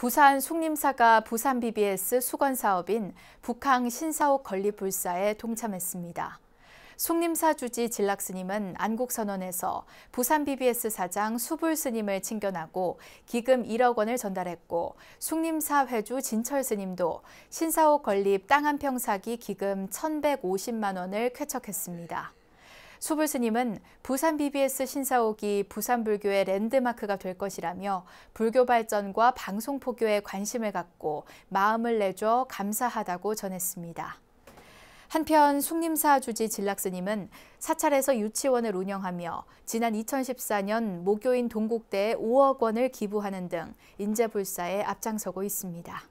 부산 숭림사가 부산 BBS 수건 사업인 북항 신사옥 건립 불사에 동참했습니다. 숙림사 주지 진락스님은 안국선언에서 부산 BBS 사장 수불스님을 친견하고 기금 1억 원을 전달했고 숙림사 회주 진철스님도 신사옥 건립 땅 한 평 사기 기금 1,150만 원을 쾌척했습니다. 수불스님은 부산 BBS 신사옥이 부산 불교의 랜드마크가 될 것이라며 불교 발전과 방송 포교에 관심을 갖고 마음을 내줘 감사하다고 전했습니다. 한편 숙림사 주지 진락스님은 사찰에서 유치원을 운영하며 지난 2014년 모교인 동국대에 5억 원을 기부하는 등 인재불사에 앞장서고 있습니다.